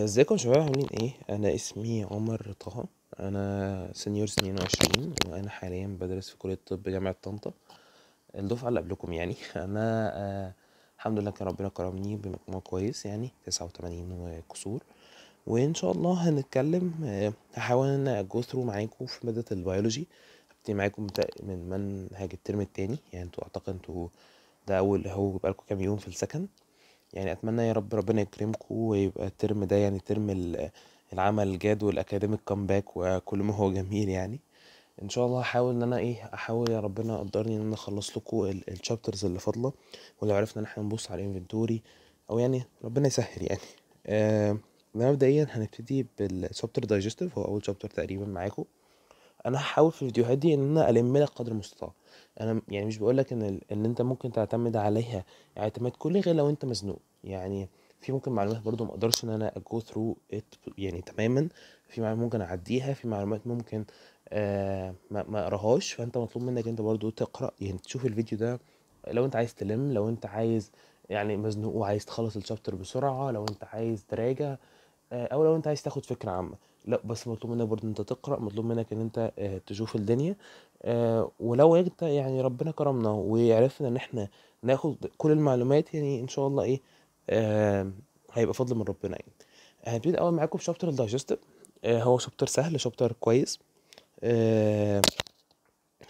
ازيكم شباب عاملين ايه انا اسمي عمر طه انا سنيور سنين وعشرين وانا حاليا بدرس في كليه الطب جامعه طنطا الدفعه اللي قبلكم يعني انا آه الحمد لله كان ربنا كرمني بمجموع كويس يعني تسعة وتمانين وكسور وان شاء الله هنتكلم آه، هحاول ان اجو ثرو معاكم في ماده البيولوجي هبتدي معاكم من منهج الترم التاني يعني انتوا اعتقد انتوا ده اول هو بقالكم كام يوم في السكن يعني اتمنى يا رب ربنا يكرمكم ويبقى الترم ده يعني ترم العمل الجاد والاكاديميك كامباك وكل ما هو جميل يعني ان شاء الله هحاول ان انا ايه احاول يا ربنا يقدرني ان انا اخلص لكم الشابترز اللي فاضله ولو عرفنا ان احنا نبص على الانفنتوري او يعني ربنا يسهل يعني آه مبدئيا هنبتدي بالشابتر دايجستيف هو اول شابتر تقريبا معاكم انا هحاول في الفيديوهات دي ان انا الم لك قدر المستطاع انا يعني مش بقولك ان ان انت ممكن تعتمد عليها اعتماد كلي غير لو انت مزنوق يعني في ممكن معلومات برضو مقدرش ان انا اجو ثرو يعني تماما في معلومات ممكن اعديها في معلومات ممكن آه ما اقراهاش فانت مطلوب منك انت برضو تقرا يعني تشوف الفيديو ده لو انت عايز تلم لو انت عايز يعني مزنوق وعايز تخلص الشابتر بسرعه لو انت عايز تراجع آه او لو انت عايز تاخد فكره عامه لا بس مطلوب منك برضه انت تقرا مطلوب منك ان انت آه تشوف الدنيا آه ولو انت يعني ربنا كرمنا وعرفنا ان احنا ناخد كل المعلومات يعني ان شاء الله ايه هيبقى فضل من ربنا يعني هنبتدي الاول معاكم في شابتر الدايجستيف آه، هو شابتر سهل شابتر كويس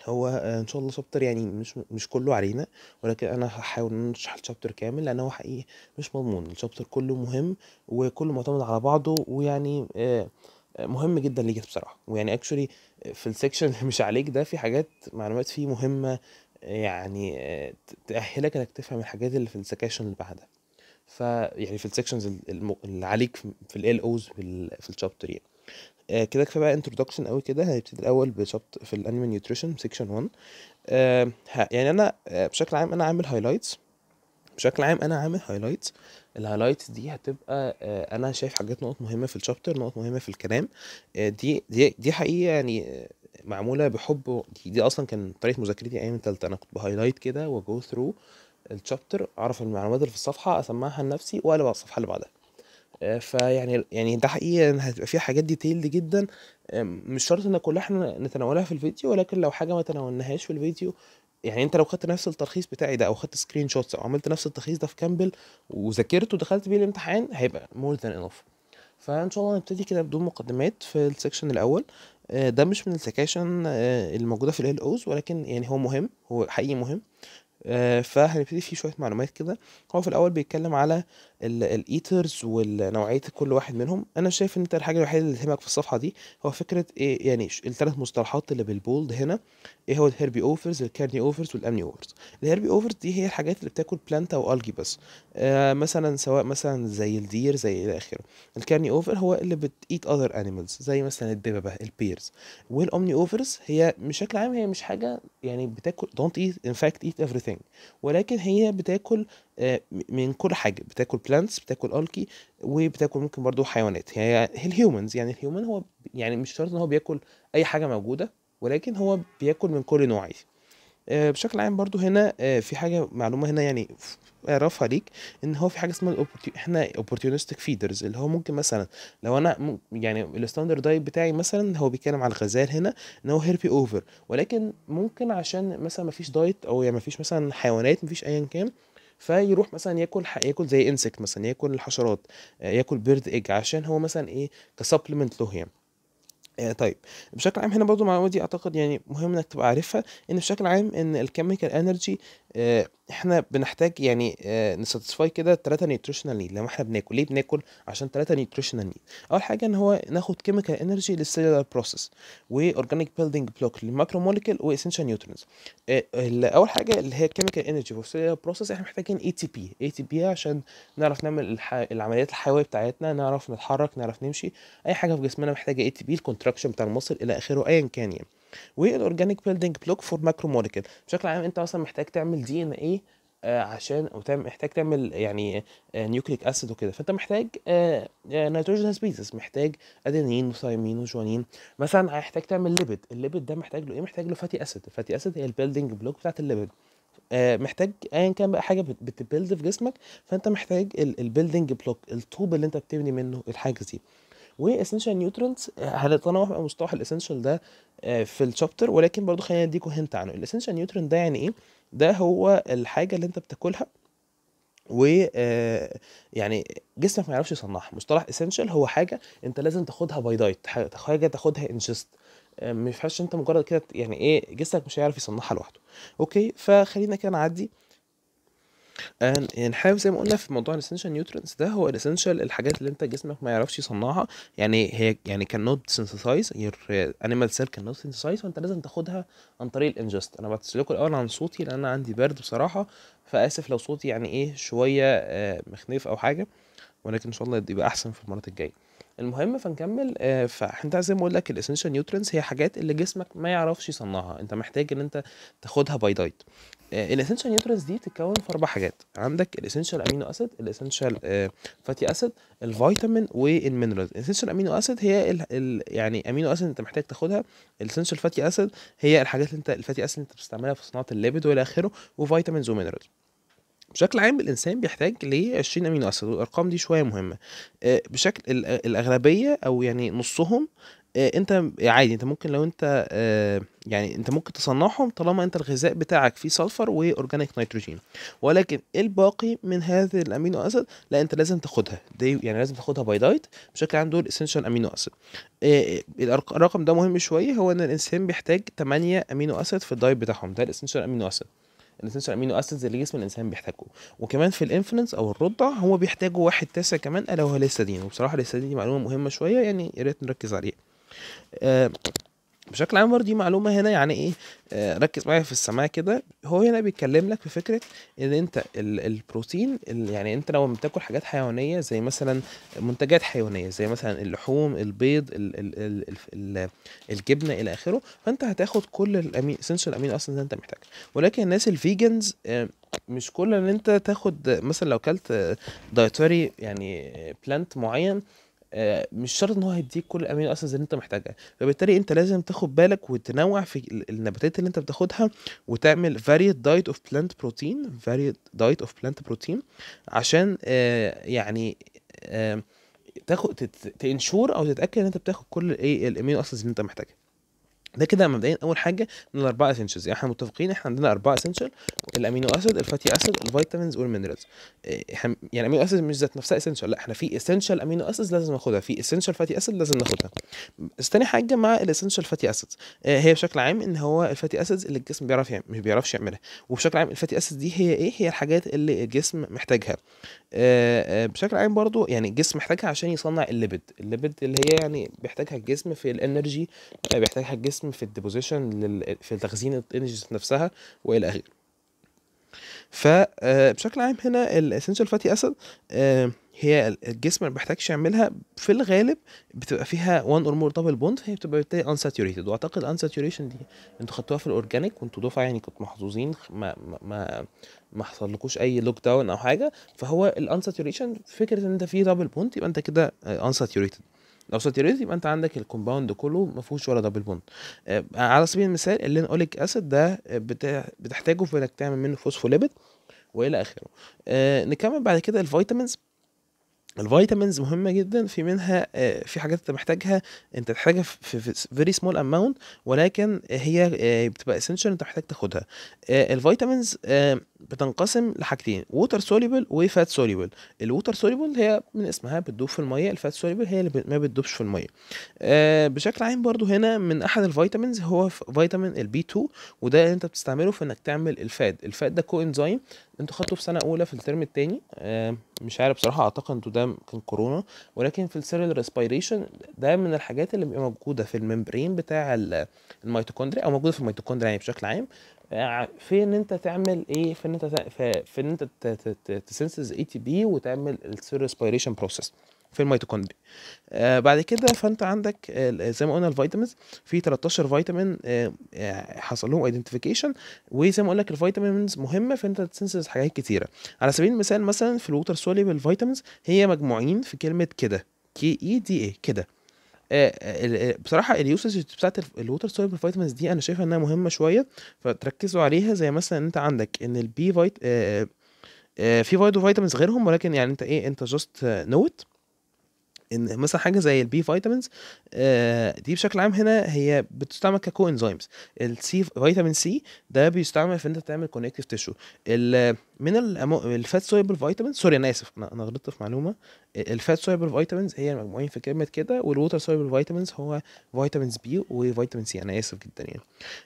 هو آه، ان شاء الله شابتر يعني مش مش كله علينا ولكن انا هحاول اشرح الشابتر كامل لان هو حقيقي مش مضمون الشابتر كله مهم وكله معتمد على بعضه ويعني آه، مهم جدا ليك بصراحه ويعني اكشولي في السكشن اللي مش عليك ده في حاجات معلومات فيه مهمه يعني تاهلك انك تفهم الحاجات اللي في السكشن اللي بعدها فيعني في السكشنز اللي عليك في ال اوز في الشابتر يعني آه كده كفايه بقى انتروداكشن قوي كده هنبتدي الاول بشابتر في الانيمال نيوتريشن سيكشن 1 آه يعني انا آه، بشكل عام انا عامل هايلايتس بشكل عام انا عامل هايلايتس الهايلايتس دي هتبقى آه، انا شايف حاجات نقط مهمه في الشابتر نقط مهمه في الكلام آه، دي دي دي حقيقه يعني معموله بحب دي, دي اصلا كان طريقه مذاكرتي ايام تالتة انا كنت بهايلايت كده وجو ثرو الشابتر اعرف المعلومات اللي في الصفحه اسمعها لنفسي واقلب على الصفحه اللي بعدها آه، فيعني يعني ده حقيقي هتبقى فيها حاجات ديتيلد جدا مش شرط ان كلها احنا نتناولها في الفيديو ولكن لو حاجه ما تناولناهاش في الفيديو يعني انت لو خدت نفس الترخيص بتاعي ده او خدت سكرين شوتس او عملت نفس الترخيص ده في كامبل وذاكرته ودخلت بيه الامتحان هيبقى مور ذان انف فان شاء الله هنبتدي كده بدون مقدمات في السكشن الاول آه، ده مش من السكاشن آه، الموجوده في ال اوز ولكن يعني هو مهم هو حقيقي مهم آه، فهنبتدي فيه شوية معلومات كده هو في الأول بيتكلم على الايترز ونوعيه كل واحد منهم انا شايف ان انت الحاجه الوحيده اللي تهمك في الصفحه دي هو فكره ايه يعني الثلاث مصطلحات اللي بالبولد هنا ايه هو الهيربي اوفرز الكارني اوفرز والامني اوفرز الهيربي اوفرز دي هي الحاجات اللي بتاكل بلانتا والجي بس آه مثلا سواء مثلا زي الدير زي الى اخره الكارني اوفر هو اللي بتيت اذر انيمالز زي مثلا الدببه البيرز والامني اوفرز هي بشكل عام هي مش حاجه يعني بتاكل دونت ايت ان فاكت ايت everything ولكن هي بتاكل آه، من كل حاجه بتاكل بلانتس بتاكل الكي وبتاكل ممكن برضو حيوانات هي الهيومنز يعني الهيومن هو يعني مش شرط ان هو بياكل اي حاجه موجوده ولكن هو بياكل من كل نوع آه، بشكل عام برضو هنا آه، في حاجه معلومه هنا يعني اعرفها ليك ان هو في حاجه اسمها احنا opportunistic feeders اللي هو ممكن مثلا لو انا يعني الستاندرد دايت بتاعي مثلا هو بيتكلم على الغزال هنا ان هو هيربي اوفر ولكن ممكن عشان مثلا فيش دايت او يعني فيش مثلا حيوانات فيش ايا كان فيروح مثلا ياكل ياكل زي انسكت مثلا ياكل حشرات آه، ياكل بيرد ايج عشان هو مثلا ايه كسبلمنت له يعني آه، طيب بشكل عام هنا برضو المعلومه دي اعتقد يعني مهم انك تبقى عارفها ان بشكل عام ان الكيميكال انرجي آه، احنا بنحتاج يعني آه، نساتسفاي كده ثلاثه نيوتريشنال نيد لما احنا بناكل ليه بناكل عشان ثلاثه نيوتريشنال نيد اول حاجه ان هو ناخد كيميكال انرجي للسيلولار بروسيس واورجانيك بيلدينج بلوك للماكرو مولكيول واسينشال نيوترينز اول حاجه اللي هي كيميكال انرجي والسيلولار بروسيس احنا محتاجين اي تي بي اي تي بي عشان نعرف نعمل الح... العمليات الحيويه بتاعتنا نعرف نتحرك نعرف نمشي اي حاجه في جسمنا محتاجه اي تي بي الكونتراكشن بتاع المصل الى اخره ايا كان يعني والاورجانيك بيلدينج بلوك فور ماكرو موليكيول بشكل عام انت اصلا محتاج تعمل دي ان اي عشان او تعمل محتاج تعمل يعني نيوكليك آه، اسيد وكده فانت محتاج نيتروجين آه، سبيسز آه، محتاج ادينين وثايمين وجوانين مثلا هيحتاج تعمل ليبيد الليبيد ده محتاج له ايه محتاج له فاتي اسيد الفاتي اسيد هي البيلدينج بلوك بتاعت الليبيد محتاج ايا كان بقى حاجه بتبيلد في جسمك فانت محتاج البيلدينج بلوك الطوب اللي انت بتبني منه الحاجه دي واسينشال نيوترالز هنتناول بقى مصطلح الاسينشال ده آه، في الشابتر ولكن برضو خلينا اديكم هنت عنه الاسينشال نيوترين ده يعني ايه ده هو الحاجه اللي انت بتاكلها و آه، يعني جسمك ما يعرفش يصنعها مصطلح اسينشال هو حاجه انت لازم تاخدها باي دايت حاجه تاخدها انجست آه، ما ينفعش انت مجرد كده يعني ايه جسمك مش هيعرف يصنعها لوحده اوكي فخلينا كده نعدي آه، يعني حاجه زي ما قلنا في موضوع الاسنشال نيوترينز ده هو الاسنشال الحاجات اللي انت جسمك ما يعرفش يصنعها يعني هي يعني كان نوت سينثسايز يور انيمال سيل كان نوت سينثسايز فانت لازم تاخدها عن طريق الانجست انا بعتذر لكم الاول عن صوتي لان انا عندي برد بصراحه فاسف لو صوتي يعني ايه شويه آه، مخنف او حاجه ولكن ان شاء الله يبقى احسن في المرات الجايه المهم فنكمل آه، فانت زي ما اقول لك الاسنشال نيوترينز هي حاجات اللي جسمك ما يعرفش يصنعها انت محتاج ان انت تاخدها باي دايت آه، الاسنشال نيوترينز دي بتتكون في اربع حاجات عندك الاسنشال امينو اسيد الاسنشال فاتي اسيد الفيتامين والمينرالز الاسنشال امينو اسيد هي الـ الـ يعني امينو اسيد انت محتاج تاخدها الاسنشال فاتي اسيد هي الحاجات اللي انت الفاتي اسيد انت بتستعملها في صناعه الليبيد والى اخره وفيتامينز ومينرالز بشكل عام الانسان بيحتاج ل 20 امينو اسيد والارقام دي شويه مهمه آه، بشكل الاغلبيه او يعني نصهم آه، انت عادي انت ممكن لو انت آه، يعني انت ممكن تصنعهم طالما انت الغذاء بتاعك فيه سلفر واورجانيك نيتروجين ولكن الباقي من هذه الامينو اسيد لا انت لازم تاخدها دي يعني لازم تاخدها باي دايت بشكل عام دول اسينشال امينو اسيد آه، الرقم ده مهم شويه هو ان الانسان بيحتاج 8 امينو اسيد في الدايت بتاعهم ده الاسينشال امينو اسيد الاسينشال امينو اسيدز اللي جسم الانسان بيحتاجه وكمان في الانفلنس او الرضع هو بيحتاجوا واحد تاسع كمان الا وهو الاستادين وبصراحه الاستادين دي معلومه مهمه شويه يعني يا ريت نركز عليها آه، بشكل عام برضه دي معلومه هنا يعني ايه آه، ركز معايا في السماع كده هو هنا بيتكلم لك في فكره ان انت البروتين يعني انت لو بتاكل حاجات حيوانيه زي مثلا منتجات حيوانيه زي مثلا اللحوم البيض ال ال ال ال الـ الجبنه الى اخره فانت هتاخد كل الامين اسينشال امين اصلا اللي انت محتاجها ولكن الناس الفيجنز آه، مش كل ان انت تاخد مثلا لو كلت دايتري يعني بلانت معين آه، مش شرط ان هو هيديك كل الامينو اسيدز اللي انت محتاجها فبالتالي انت لازم تاخد بالك وتنوع في النباتات اللي انت بتاخدها وتعمل فاريت diet of plant protein فاريت diet of plant protein عشان آه، يعني آه، تاخد تنشور او تتاكد ان انت بتاخد كل الايه الامينو اسيدز اللي انت محتاجها ده كده مبدئيا اول حاجه من الاربعه اسينشلز يعني احنا متفقين احنا عندنا اربعه اسينشال الامينو اسيد الفاتي اسيد الفيتامينز والمينرالز إيه، يعني الامينو اسيد مش ذات نفسها اسينشال لا احنا في اسينشال امينو اسيد لازم ناخدها في اسينشال فاتي اسيد لازم ناخدها بس تاني حاجه مع الاسينشال فاتي اسيد إيه، هي بشكل عام ان هو الفاتي اسيد اللي الجسم بيعرف يعمل مش بيعرفش يعملها وبشكل عام الفاتي اسيد دي هي ايه هي الحاجات اللي الجسم محتاجها إيه، بشكل عام برضو يعني الجسم محتاجها عشان يصنع الليبيد الليبيد اللي هي يعني بيحتاجها الجسم في الانرجي بيحتاجها الجسم الجسم في الديبوزيشن لل... في تخزين الانرجي نفسها والى اخره فبشكل آه، عام هنا الاسنشال فاتي اسيد هي الجسم ما بيحتاجش يعملها في الغالب بتبقى فيها وان اور مور دبل بوند هي بتبقى بالتالي انساتوريتد واعتقد انساتوريشن دي انتوا خدتوها في الاورجانيك وانتوا دفعه يعني كنتوا محظوظين ما ما ما حصلكوش اي لوك داون او حاجه فهو الانساتوريشن فكره ان انت فيه دبل بوند يبقى انت كده انساتوريتد آه، لو ساتيوريز يبقى انت عندك الكومباوند كله ما فيهوش ولا دبل بوند آه على سبيل المثال اللينوليك اسيد ده بتحتاجه في انك تعمل منه فوسفوليبيد والى اخره آه نكمل بعد كده الفيتامينز الفيتامينز مهمه جدا في منها آه، في حاجات انت محتاجها انت محتاجها في فيري سمول اماونت ولكن هي آه، بتبقى اسينشال انت محتاج تاخدها آه، الفيتامينز بتنقسم لحاجتين ووتر سوليبل وفات سوليبل الووتر سوليبل هي من اسمها بتدوب في الميه الفات سوليبل هي اللي ما بتدوبش في الميه بشكل عام برضو هنا من احد الفيتامينز هو فيتامين البي 2 وده اللي انت بتستعمله في انك تعمل الفاد الفاد ده كو انزيم انتوا خدتوا في سنه اولى في الترم الثاني مش عارف بصراحه اعتقد انتوا ده كان كورونا ولكن في السيريال ريسبيريشن ده من الحاجات اللي بيبقى موجوده في الممبرين بتاع الميتوكوندريا او موجوده في الميتوكوندريا يعني بشكل عام آه، في ان انت تعمل ايه في ان انت في ان انت تسنسز اي تي بي وتعمل السيريال ريسبيريشن بروسيس في الميتوكوندريا آه، بعد كده فانت عندك زي ما قلنا الفيتامينز في 13 فيتامين آه، آه، حصل لهم ايدنتيفيكيشن وزي ما اقول لك الفيتامينز مهمه في انت تسنسز حاجات كتيره على سبيل المثال مثلا في الووتر سوليبل فيتامينز هي مجموعين في كلمه كده كي اي دي اي كده بصراحه اليوسج بتاعت الووتر سوليبل فيتامينز دي انا شايفها انها مهمه شويه فتركزوا عليها زي مثلا انت عندك ان البي فيت في برضه فيتامينز غيرهم ولكن يعني انت ايه انت جاست نو ات ان مثلا حاجه زي البي فيتامينز آه، دي بشكل عام هنا هي بتستعمل ككو انزيمز السي فيتامين سي ده بيستعمل في ان انت تعمل كونكتيف تيشو من الفات سoluble فيتامينز سوري انا اسف انا غلطت في معلومه الفات soluble فيتامينز هي مجموعين في كلمه كده والووتر soluble فيتامينز هو فيتامينز بي وفيتامين سي انا اسف جدا يعني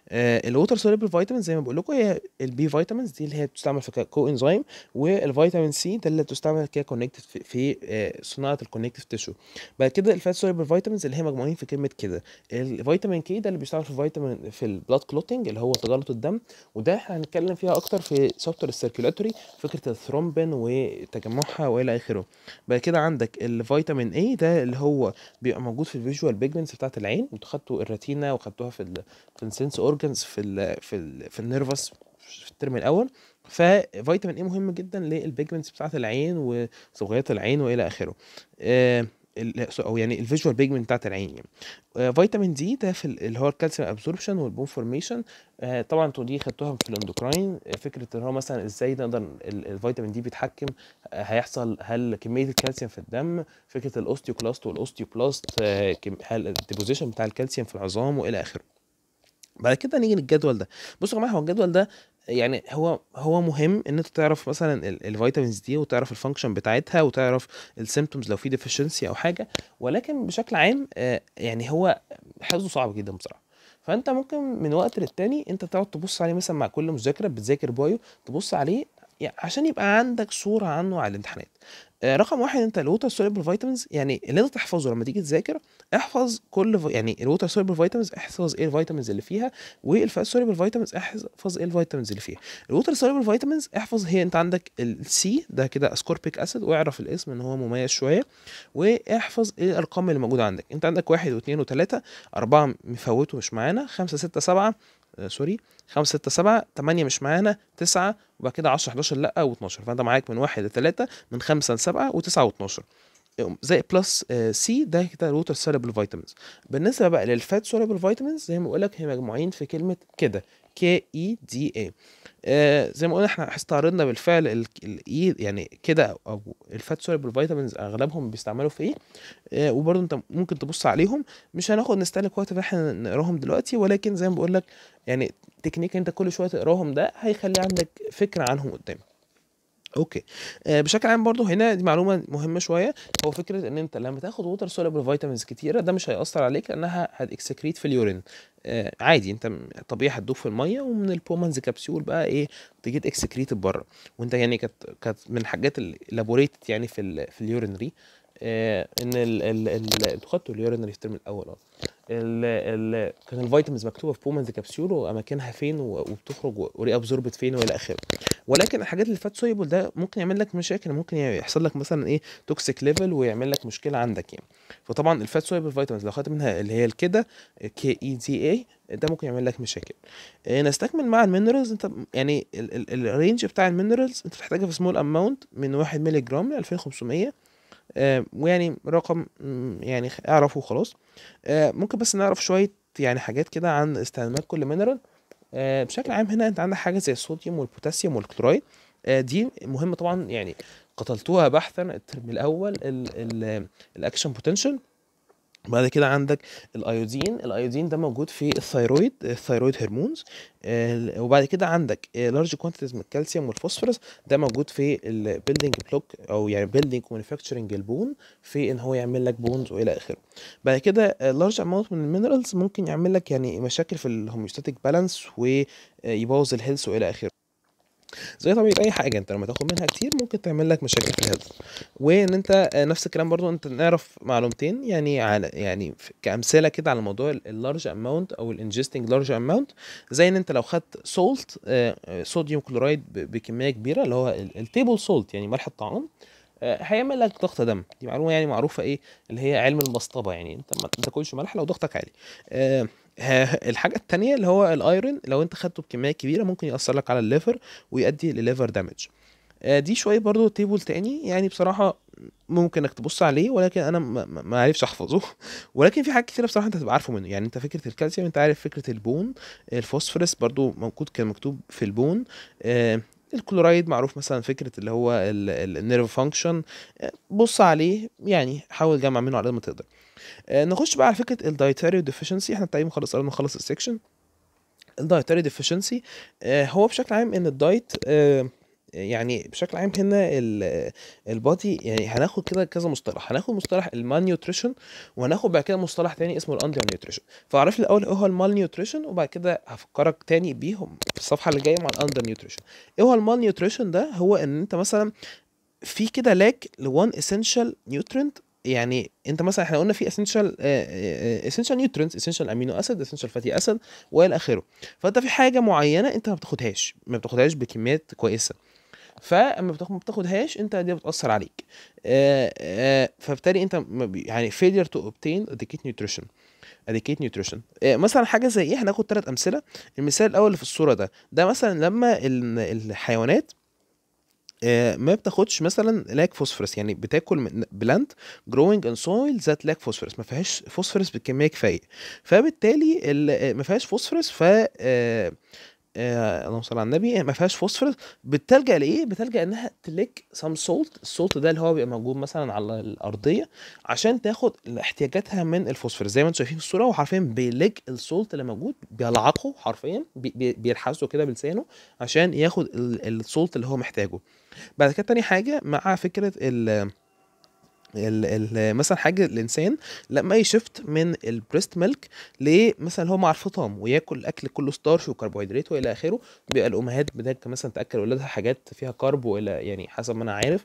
آه الووتر soluble فيتامينز زي ما بقول لكم هي البي فيتامينز دي اللي هي بتستعمل في كو انزيم والفيتامين سي ده اللي بتستعمل ككونكتيف في, في آه، صناعه الكونكتيف تيشو بعد كده الفات soluble فيتامينز اللي هي مجموعين في كلمه كده الفيتامين كي ده اللي بيستعمل في فيتامين في البلاد كلوتنج اللي هو تجلط الدم وده احنا هنتكلم فيها اكتر في شابتر السيركيولاتوري الجبري فكره الثرومبين وتجمعها والى اخره بعد كده عندك الفيتامين اي ده اللي هو بيبقى موجود في الفيجوال بيجمنتس بتاعه العين انتوا الراتينا وخدتوها في ال في السنس اورجانز في ال في ال في النيرفس في الترم الاول ففيتامين اي مهم جدا للبيجمنتس بتاعه العين وصبغات العين والى اخره آه او يعني الفيجوال بيجمنت بتاعت العين يعني فيتامين دي ده في اللي هو الكالسيوم ابزوربشن والبون فورميشن آه، طبعا انتوا دي خدتوها في الاندوكراين آه، فكره ان هو مثلا ازاي نقدر الفيتامين دي بيتحكم آه، هيحصل هل كميه الكالسيوم في الدم فكره الاوستيوكلاست والاوستيوبلاست هل الديبوزيشن بتاع الكالسيوم في العظام والى اخره بعد كده نيجي للجدول ده بصوا يا جماعه هو الجدول ده يعني هو هو مهم ان انت تعرف مثلا الفيتامينز دي وتعرف الفانكشن بتاعتها وتعرف السيمتومز لو في ديفيشنسي او حاجه ولكن بشكل عام آه، يعني هو حفظه صعب جدا بصراحه فانت ممكن من وقت للتاني انت تقعد تبص عليه مثلا مع كل مذاكره بتذاكر بايو تبص عليه يعني عشان يبقى عندك صوره عنه على الامتحانات آه، رقم واحد انت الووتر سوليبل فيتامينز يعني اللي انت تحفظه لما تيجي تذاكر احفظ كل في... يعني الووتر سوليبل فيتامينز احفظ ايه الفيتامينز اللي فيها والفات سوليبل فيتامينز احفظ ايه الفيتامينز اللي فيها الووتر سوليبل فيتامينز احفظ هي انت عندك السي ده كده اسكوربيك اسيد واعرف الاسم ان هو مميز شويه واحفظ ايه الارقام اللي موجوده عندك انت عندك واحد واثنين وثلاثه اربعه مفوته مش معانا خمسه سته سبعه آه، سوري 5 6 7 8 مش معانا 9 وبعد كده 10 11 لا و12 فانت معاك من 1 ل 3 من 5 ل 7 و9 و12 زي بلس سي آه، ده كده الووتر سوليبل فيتامينز بالنسبه بقى للفات سوليبل فيتامينز زي ما بقول لك هي مجموعين في كلمه كده كي اي دي اي زي ما قلنا احنا استعرضنا بالفعل الاي e، يعني كده او الفات سوليبل فيتامينز اغلبهم بيستعملوا في ايه آه، وبرده انت ممكن تبص عليهم مش هناخد نستهلك وقت ان احنا نقراهم دلوقتي ولكن زي ما بقول لك يعني تكنيك انت كل شويه تقراهم ده هيخلي عندك فكره عنهم قدام اوكي آه، بشكل عام برضو هنا دي معلومه مهمه شويه هو فكره ان انت لما تاخد ووتر سوليبل فيتامينز كتيره ده مش هياثر عليك لانها هتكسكريت في اليورين آه، عادي انت طبيعي هتدوب في الميه ومن البومانز كبسول بقى ايه تجيت اكسكريت بره وانت يعني كانت كانت من الحاجات اللابوريتد يعني في ال في اليورينري آه، ان ال ال ال انتوا خدتوا اليورينري الترم الاول اه ال ال كان الفيتامينز مكتوبه في بومنز كبسول واماكنها فين وبتخرج وري ابزوربت فين والى اخره ولكن الحاجات اللي فات سويبل ده ممكن يعمل لك مشاكل ممكن يحصل لك مثلا ايه توكسيك ليفل ويعمل لك مشكله عندك يعني فطبعا الفات سويبل فيتامينز لو خدت منها اللي هي الكده كي اي دي اي ده ممكن يعمل لك مشاكل آه، نستكمل مع المينرالز انت يعني الرينج بتاع المينرالز انت بتحتاجها في سمول اماونت من 1 مللي جرام ل 2500 آه، ويعني رقم يعني اعرفه وخلاص آه، ممكن بس نعرف شويه يعني حاجات كده عن استخدامات كل مينرال آه، بشكل عام هنا انت عندك حاجه زي الصوديوم والبوتاسيوم والكلورايد دي مهمه طبعا يعني قتلتوها بحثا الترم الاول الاكشن بوتنشال بعد كده عندك الايودين الايودين ده موجود في الثيرويد الثيرويد هرمونز وبعد كده عندك لارج كوانتيتيز من الكالسيوم والفوسفورس ده موجود في البيلدينج بلوك او يعني بيلدينج ومانيفاكتشرنج البون في ان هو يعمل لك بونز والى اخره بعد كده لارج اماونت من المينرالز ممكن يعمل لك يعني مشاكل في الهوميوستاتيك بالانس ويبوظ الهيلث والى اخره زي طبيعه اي حاجه انت لما تاخد منها كتير ممكن تعمل لك مشاكل في الهضم وان انت آه، نفس الكلام برضو انت نعرف معلومتين يعني على يعني كامثله كده على موضوع اللارج اماونت او الانجستنج لارج اماونت زي ان انت لو خدت سولت صوديوم كلورايد بكميه كبيره اللي هو التيبل سولت يعني ملح الطعام آه، هيعمل لك ضغط دم دي معلومه يعني معروفه ايه اللي هي علم المصطبه يعني انت ما تاكلش ملح لو ضغطك عالي آه، الحاجه التانية اللي هو الايرون لو انت خدته بكميه كبيره ممكن ياثر لك على الليفر ويؤدي لليفر دامج آه، دي شويه برضو تيبل تاني يعني بصراحه ممكن انك تبص عليه ولكن انا ما عارفش احفظه ولكن في حاجات كتيره بصراحه انت هتبقى عارفه منه يعني انت فكره الكالسيوم انت عارف فكره البون الفوسفورس برضو موجود كان مكتوب في البون آه، الكلورايد معروف مثلا فكره اللي هو النيرف فانكشن آه، بص عليه يعني حاول جمع منه على قد ما تقدر آه، نخش بقى على فكره الدايتري ديفيشنسي احنا تقريبا خلص قبل ما نخلص السكشن الدايتري ديفيشنسي آه، هو بشكل عام ان الدايت آه، يعني بشكل عام هنا البادي يعني هناخد كده كذا مصطلح هناخد مصطلح المال نيوتريشن وهناخد بعد كده مصطلح تاني اسمه الاندر نيوتريشن فعرف الاول ايه هو المال نيوتريشن وبعد كده هفكرك تاني بيهم في الصفحه اللي جايه مع الاندر نيوتريشن ايه هو المال نيوتريشن ده هو ان انت مثلا في كده لاك لوان اسينشال نيوترينت يعني انت مثلا احنا قلنا في اسينشال اسينشال نيوترينتس اسينشال امينو اسيد اسينشال فاتي اسيد والى اخره فانت في حاجه معينه انت ما بتاخدهاش ما بتاخدهاش بكميات كويسه فاما ما بتاخدهاش انت دي بتاثر عليك آه، آه، فبالتالي انت يعني فيلير تو اوبتين اديكيت نيوتريشن اديكيت نيوتريشن مثلا حاجه زي ايه هناخد ثلاث امثله المثال الاول اللي في الصوره ده ده مثلا لما الحيوانات آه، ما بتاخدش مثلا لاك فوسفورس يعني بتاكل من بلانت جروينج ان سويل ذات لاك فوسفورس ما فيهاش فوسفورس بالكميه كفايه فبالتالي آه، ما فيهاش فوسفورس ف آه، آه، اللهم صل على النبي ما فيهاش فوسفور بتلجا لايه بتلجا انها تلك سم سولت السولت ده اللي هو بيبقى موجود مثلا على الارضيه عشان تاخد احتياجاتها من الفوسفور زي ما انتم شايفين في الصوره هو حرفيا بيلج السولت اللي موجود بيلعقه حرفيا بيلحسه كده بلسانه عشان ياخد السولت اللي هو محتاجه بعد كده تاني حاجه مع فكره ال ال ال مثلا حاجه الانسان لما يشفت من البريست ميلك لمثلا هو مع الفطام وياكل أكل كله ستارش وكربوهيدرات والى اخره بيبقى الامهات بدأت مثلا تاكل ولادها حاجات فيها كارب والى يعني حسب ما انا عارف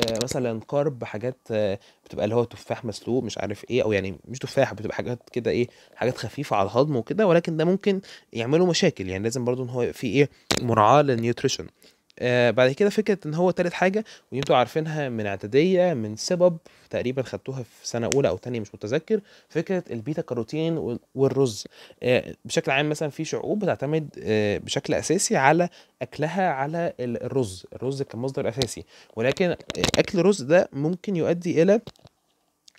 آه، مثلا كارب حاجات آه، بتبقى اللي هو تفاح مسلوق مش عارف ايه او يعني مش تفاح بتبقى حاجات كده ايه حاجات خفيفه على الهضم وكده ولكن ده ممكن يعملوا مشاكل يعني لازم برضو ان هو في ايه مراعاه للنيوتريشن آه بعد كده فكره ان هو تالت حاجه وانتوا عارفينها من اعداديه من سبب تقريبا خدتوها في سنه اولى او تانية مش متذكر فكره البيتا كاروتين والرز آه بشكل عام مثلا في شعوب بتعتمد آه بشكل اساسي على اكلها على الرز الرز كمصدر اساسي ولكن آه، اكل الرز ده ممكن يؤدي الى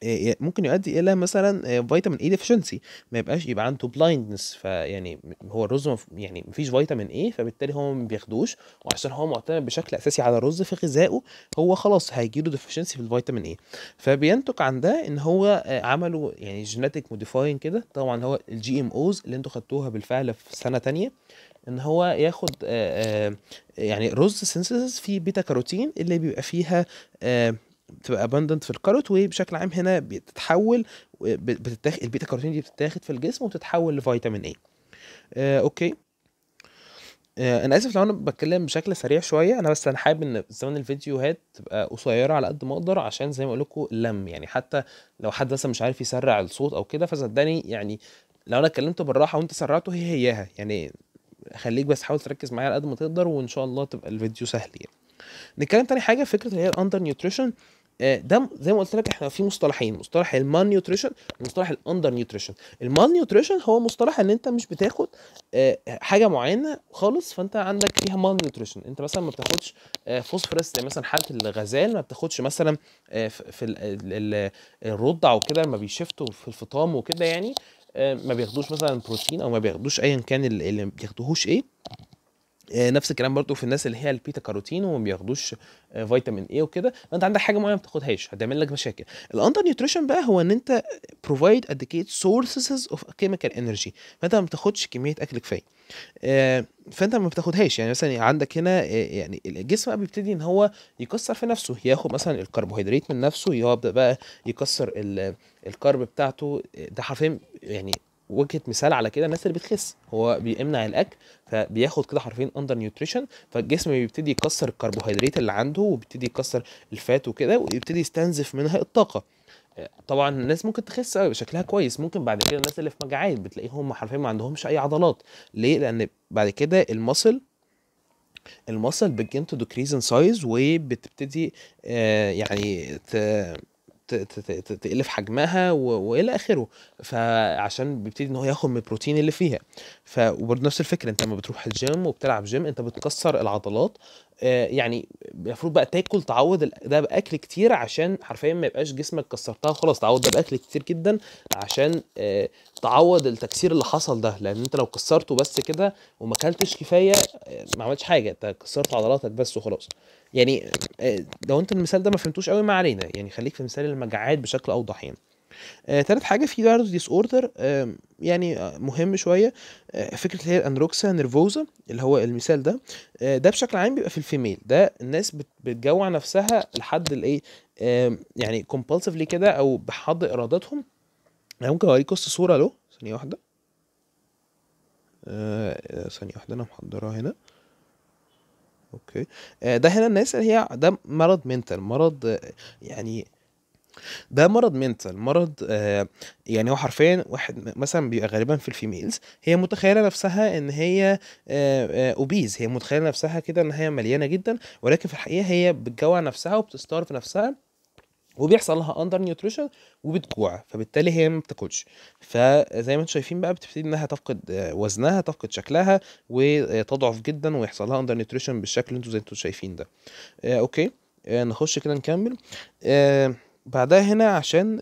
آه، ممكن يؤدي الى مثلا فيتامين اي ديفشنسي ما يبقاش يبقى عنده بلايندنس فيعني هو الرز يعني مفيش فيتامين اي فبالتالي هو ما بياخدوش وعشان هو معتمد بشكل اساسي على الرز في غذائه هو خلاص هيجيله ديفشنسي في الفيتامين اي فبينتج عن ده ان هو آه، عملوا يعني جيناتيك موديفاين كده طبعا هو الجي ام اوز اللي انتوا خدتوها بالفعل في سنه تانية ان هو ياخد آه، يعني رز سينثيسيس فيه بيتا كاروتين اللي بيبقى فيها آآ بتبقى اباندنت في الكاروت وبشكل عام هنا بتتحول بتتاخد البيتا كاروتين دي بتتاخد في الجسم وبتتحول لفيتامين اي آه اوكي آه انا اسف لو انا بتكلم بشكل سريع شويه انا بس انا حابب ان زمان الفيديوهات تبقى قصيره على قد ما اقدر عشان زي ما اقول لكم لم يعني حتى لو حد مثلا مش عارف يسرع الصوت او كده فصدقني يعني لو انا اتكلمت بالراحه وانت سرعته هي هياها يعني خليك بس حاول تركز معايا على قد ما تقدر وان شاء الله تبقى الفيديو سهل يعني نتكلم تاني حاجه فكره اللي هي الاندر نيوتريشن آه، ده زي ما قلت لك احنا في مصطلحين مصطلح المال نيوتريشن ومصطلح الاندر نيوتريشن المال نيوتريشن هو مصطلح ان انت مش بتاخد آه، حاجه معينه خالص فانت عندك فيها مال نيوتريشن انت مثلا ما بتاخدش فوسفورس آه، زي مثلا حاله الغزال ما بتاخدش مثلا في الرضع وكده ما بيشفتوا في الفطام وكده يعني ما بياخدوش مثلا بروتين او ما بياخدوش ايا كان اللي ما بياخدوهوش ايه آه، نفس الكلام برضو في الناس اللي هي البيتا كاروتين وما بياخدوش آه، فيتامين اي وكده انت عندك حاجه معينه ما بتاخدهاش هتعمل لك مشاكل الاندر نيوتريشن بقى هو ان انت بروفايد اديكيت سورسز اوف كيميكال انرجي فانت ما بتاخدش كميه اكل كفايه آه، فانت ما بتاخدهاش يعني مثلا عندك هنا يعني الجسم بقى بيبتدي ان هو يكسر في نفسه ياخد مثلا الكربوهيدرات من نفسه يبدا بقى يكسر الكارب بتاعته ده حرفيا يعني وجهه مثال على كده الناس اللي بتخس هو بيمنع الاكل فبياخد كده حرفين اندر نيوتريشن فالجسم بيبتدي يكسر الكربوهيدرات اللي عنده وبيبتدي يكسر الفات وكده ويبتدي يستنزف منها الطاقه طبعا الناس ممكن تخس قوي شكلها كويس ممكن بعد كده الناس اللي في مجاعات بتلاقيهم حرفيا ما عندهمش اي عضلات ليه لان بعد كده المصل المصل بتجين تو ديكريز ان سايز وبتبتدي آه، يعني تقلف حجمها والى اخره فعشان بيبتدي ان هو ياخد من البروتين اللي فيها ف نفس الفكره انت لما بتروح الجيم وبتلعب جيم انت بتكسر العضلات آه، يعني المفروض بقى تاكل تعوض ده باكل كتير عشان حرفيا ما يبقاش جسمك كسرتها خلاص تعوض ده باكل كتير جدا عشان آه، تعوض التكسير اللي حصل ده لان انت لو كسرته بس كده وما اكلتش كفايه آه، ما عملتش حاجه انت كسرت عضلاتك بس وخلاص يعني لو انت المثال ده ما فهمتوش قوي ما علينا يعني خليك في مثال المجاعات بشكل اوضح يعني آه تالت حاجه في برضه ديس اوردر آه يعني مهم شويه آه فكره اللي هي الاندروكسا نيرفوزا اللي هو المثال ده آه ده بشكل عام بيبقى في الفيميل ده الناس بتجوع نفسها لحد الايه آه يعني كومبالسيفلي كده او بحد ارادتهم انا ممكن قصه صوره له ثانيه واحده آه، آه، ثانيه واحده انا محضرها هنا اوكي آه، ده هنا الناس اللي هي ده مرض منتال مرض يعني ده مرض منتال مرض آه يعني هو حرفيا واحد مثلا بيبقى غالبا في الفيميلز هي متخيله نفسها ان هي آه آه اوبيز هي متخيله نفسها كده ان هي مليانه جدا ولكن في الحقيقه هي بتجوع نفسها وبتستار في نفسها وبيحصل لها اندر نيوتريشن وبتجوع فبالتالي هي ما بتاكلش فزي ما انتم شايفين بقى بتبتدي انها تفقد آه، وزنها تفقد شكلها وتضعف آه، جدا ويحصل لها اندر نيوتريشن بالشكل اللي انتم زي انتم شايفين ده آه اوكي آه نخش كده نكمل آه بعدها هنا عشان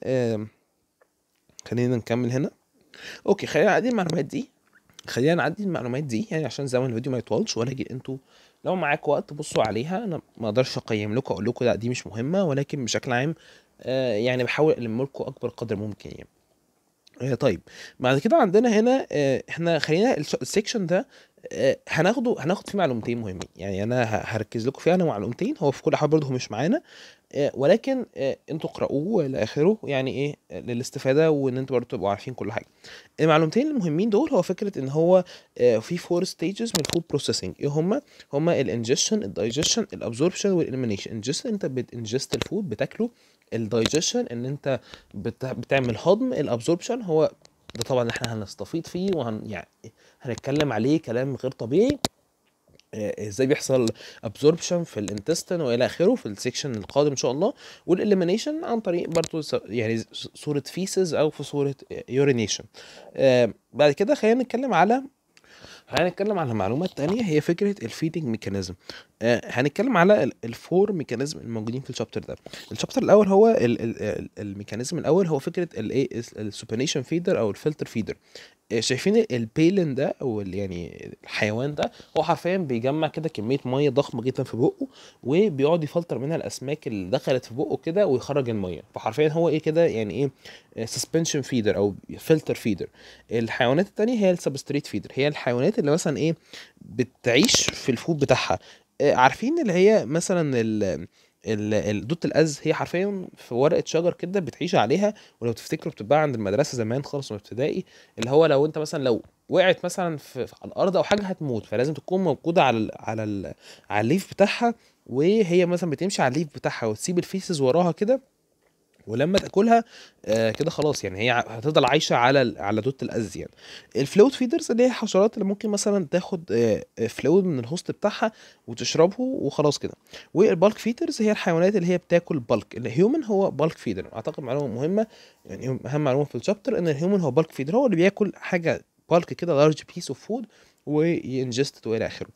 خلينا نكمل هنا اوكي خلينا نعدي المعلومات دي خلينا نعدي المعلومات دي يعني عشان زمن الفيديو ما يطولش اجي انتوا لو معاك وقت بصوا عليها انا ما اقدرش اقيم لكم اقول لكم لا دي مش مهمه ولكن بشكل عام آه، يعني بحاول الم لكم اكبر قدر ممكن يعني آه، طيب بعد كده عندنا هنا آه، احنا خلينا السكشن ده آه، هناخده هناخد فيه معلومتين مهمين يعني انا هركز لكم فيها انا معلومتين هو في كل حاجه برضه مش معانا آه، ولكن آه، انتوا اقرأوه لاخره يعني ايه للاستفاده وان انتوا برضه تبقوا عارفين كل حاجه المعلومتين المهمين دول هو فكره ان هو في فور ستيجز من الفود بروسيسنج ايه هما هما الانجشن الدايجشن الابزوربشن والاليمينيشن انجشن انت بتنجست الفود بتاكله الدايجشن ان انت بتعمل هضم الابزوربشن هو ده طبعا احنا هنستفيض فيه وهن يعني هنتكلم عليه كلام غير طبيعي آه، ازاي بيحصل ابزوربشن في الانتستن والى اخره في السكشن القادم ان شاء الله والاليمينيشن عن طريق برضو يعني صوره فيسز او في صوره يورينيشن آه، بعد كده خلينا نتكلم على هنتكلم على معلومات تانية هي فكرة الفيدنج ميكانيزم آه، هنتكلم على الفور ميكانيزم الموجودين في الشابتر ده الشابتر الاول هو الميكانيزم الاول هو فكرة الايه السوبينيشن فيدر او الفلتر فيدر آه، شايفين البيلن ده او يعني الحيوان ده هو حرفيا بيجمع كده كميه ميه ضخمه جدا في بقه وبيقعد يفلتر منها الاسماك اللي دخلت في بقه كده ويخرج الميه فحرفيا هو ايه كده يعني ايه سسبنشن آه، فيدر او فلتر فيدر الحيوانات التانية هي السبستريت فيدر هي الحيوانات اللي مثلا ايه بتعيش في الفود بتاعها آه، عارفين اللي هي مثلا دوت الاز هي حرفيا في ورقه شجر كده بتعيش عليها ولو تفتكروا بتتباع عند المدرسه زمان خالص من ابتدائي اللي هو لو انت مثلا لو وقعت مثلا في الارض او حاجه هتموت فلازم تكون موجوده على الـ على الـ على الليف بتاعها وهي مثلا بتمشي على الليف بتاعها وتسيب الفيسز وراها كده ولما تاكلها آه كده خلاص يعني هي هتفضل عايشه على على دوت الازيان يعني. الفلويد فيدرز اللي هي حشرات اللي ممكن مثلا تاخد آه فلويد من الهوست بتاعها وتشربه وخلاص كده والبالك فيدرز هي الحيوانات اللي هي بتاكل بالك الهيومن هو بالك فيدر اعتقد معلومه مهمه يعني اهم معلومه في الشابتر ان الهيومن هو بالك فيدر هو اللي بياكل حاجه بالك كده لارج بيس اوف فود وينجست والى اخره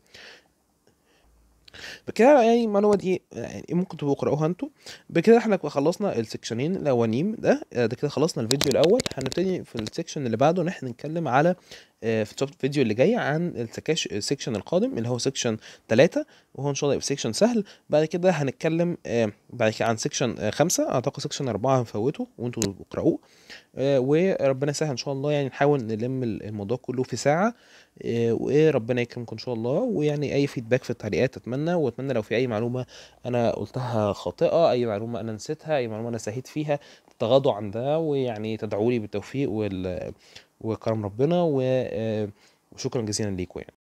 بكده يعني المعلومه دي يعني ممكن تبقوا تقراوها انتوا بكده احنا خلصنا السكشنين الاولانيين ده آه، ده كده خلصنا الفيديو الاول هنبتدي في السكشن اللي بعده ان احنا نتكلم على آه، في الفيديو فيديو اللي جاي عن السكشن القادم اللي هو سكشن 3 وهو ان شاء الله يبقى سكشن سهل بعد كده هنتكلم آه، بعد كده عن سكشن 5 آه، اعتقد سكشن 4 هنفوته وانتوا اقرأوه وربنا يسهل ان شاء الله يعني نحاول نلم الموضوع كله في ساعه وربنا يكرمكم ان شاء الله ويعني اي فيدباك في التعليقات اتمنى واتمنى لو في اي معلومه انا قلتها خاطئه اي معلومه انا نسيتها اي معلومه انا سهيت فيها تتغاضوا عن ده ويعني تدعوا لي بالتوفيق وال وكرم ربنا آه، وشكرا جزيلا ليكم يعني